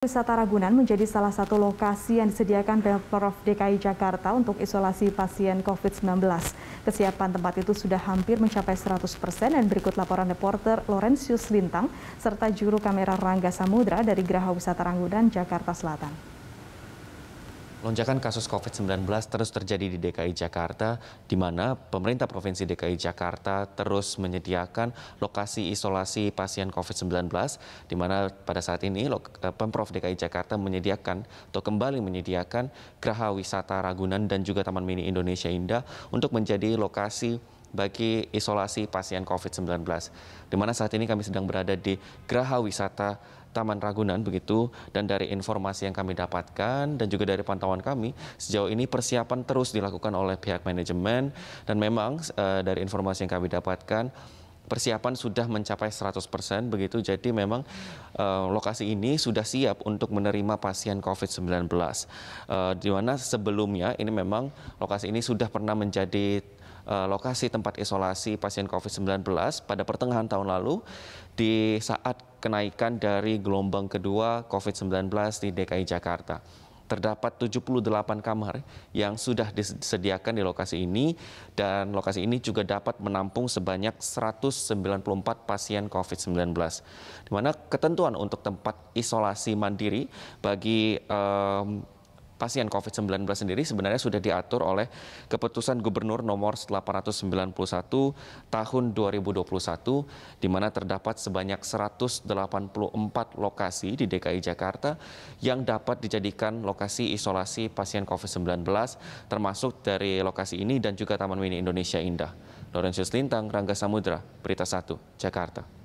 Wisata Ragunan menjadi salah satu lokasi yang disediakan Pemprov DKI Jakarta untuk isolasi pasien COVID-19. Kesiapan tempat itu sudah hampir mencapai 100 persen dan berikut laporan reporter Lorenzius Lintang serta juru kamera Rangga Samudra dari Geraha Wisata Ragunan, Jakarta Selatan. Lonjakan kasus COVID-19 terus terjadi di DKI Jakarta, di mana pemerintah Provinsi DKI Jakarta terus menyediakan lokasi isolasi pasien COVID-19, di mana pada saat ini eh, Pemprov DKI Jakarta menyediakan atau kembali menyediakan Geraha Wisata Ragunan dan juga Taman Mini Indonesia Indah untuk menjadi lokasi bagi isolasi pasien COVID-19. Di mana saat ini kami sedang berada di Geraha Wisata Taman Ragunan begitu dan dari informasi yang kami dapatkan dan juga dari pantauan kami sejauh ini persiapan terus dilakukan oleh pihak manajemen dan memang e, dari informasi yang kami dapatkan persiapan sudah mencapai 100% begitu jadi memang e, lokasi ini sudah siap untuk menerima pasien COVID-19 e, eh, di mana sebelumnya ini memang lokasi ini sudah pernah menjadi uh, lokasi tempat isolasi pasien COVID-19 pada pertengahan tahun lalu di saat kenaikan dari gelombang kedua COVID-19 di DKI Jakarta terdapat 78 kamar yang sudah disediakan di lokasi ini dan lokasi ini juga dapat menampung sebanyak 194 pasien COVID-19. Di mana ketentuan untuk tempat isolasi mandiri bagi um, pasien COVID-19 sendiri sebenarnya sudah diatur oleh keputusan Gubernur nomor 891 tahun 2021 di mana terdapat sebanyak 184 lokasi di DKI Jakarta yang dapat dijadikan lokasi isolasi pasien COVID-19 termasuk dari lokasi ini dan juga Taman Mini Indonesia Indah. Lorenzo Lintang, Rangga Samudra, Berita 1, Jakarta.